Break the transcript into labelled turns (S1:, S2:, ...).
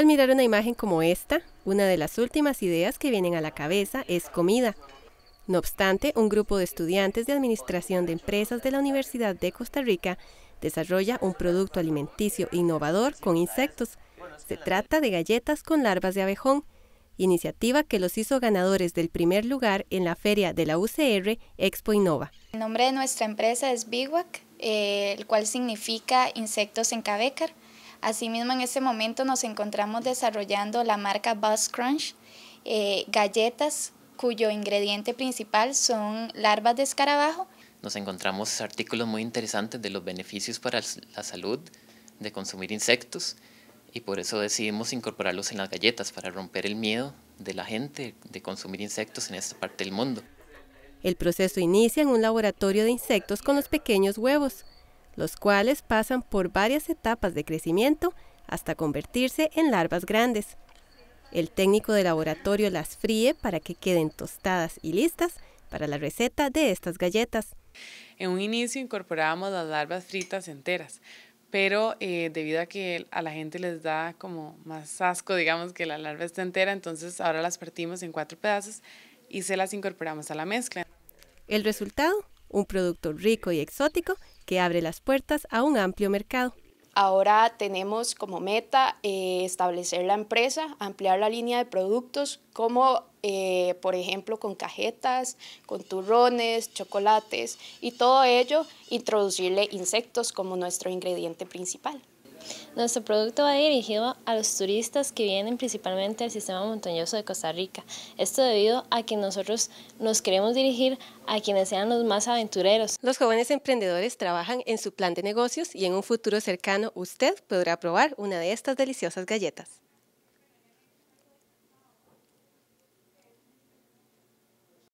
S1: Al mirar una imagen como esta, una de las últimas ideas que vienen a la cabeza es comida. No obstante, un grupo de estudiantes de Administración de Empresas de la Universidad de Costa Rica desarrolla un producto alimenticio innovador con insectos. Se trata de galletas con larvas de abejón, iniciativa que los hizo ganadores del primer lugar en la feria de la UCR Expo Innova.
S2: El nombre de nuestra empresa es Biwac, eh, el cual significa insectos en cabécar. Asimismo, en ese momento nos encontramos desarrollando la marca Buzz Crunch, eh, galletas cuyo ingrediente principal son larvas de escarabajo.
S3: Nos encontramos artículos muy interesantes de los beneficios para la salud de consumir insectos y por eso decidimos incorporarlos en las galletas para romper el miedo de la gente de consumir insectos en esta parte del mundo.
S1: El proceso inicia en un laboratorio de insectos con los pequeños huevos los cuales pasan por varias etapas de crecimiento hasta convertirse en larvas grandes. El técnico de laboratorio las fríe para que queden tostadas y listas para la receta de estas galletas.
S4: En un inicio incorporábamos las larvas fritas enteras, pero eh, debido a que a la gente les da como más asco, digamos, que la larva está entera, entonces ahora las partimos en cuatro pedazos y se las incorporamos a la mezcla. El resultado, un producto rico y exótico
S1: que abre las puertas a un amplio mercado.
S5: Ahora tenemos como meta eh, establecer la empresa, ampliar la línea de productos como eh, por ejemplo con cajetas, con turrones, chocolates y todo ello introducirle insectos como nuestro ingrediente principal.
S1: Nuestro producto va dirigido a los turistas que vienen principalmente del sistema montañoso de Costa Rica. Esto debido a que nosotros nos queremos dirigir a quienes sean los más aventureros. Los jóvenes emprendedores trabajan en su plan de negocios y en un futuro cercano usted podrá probar una de estas deliciosas
S3: galletas.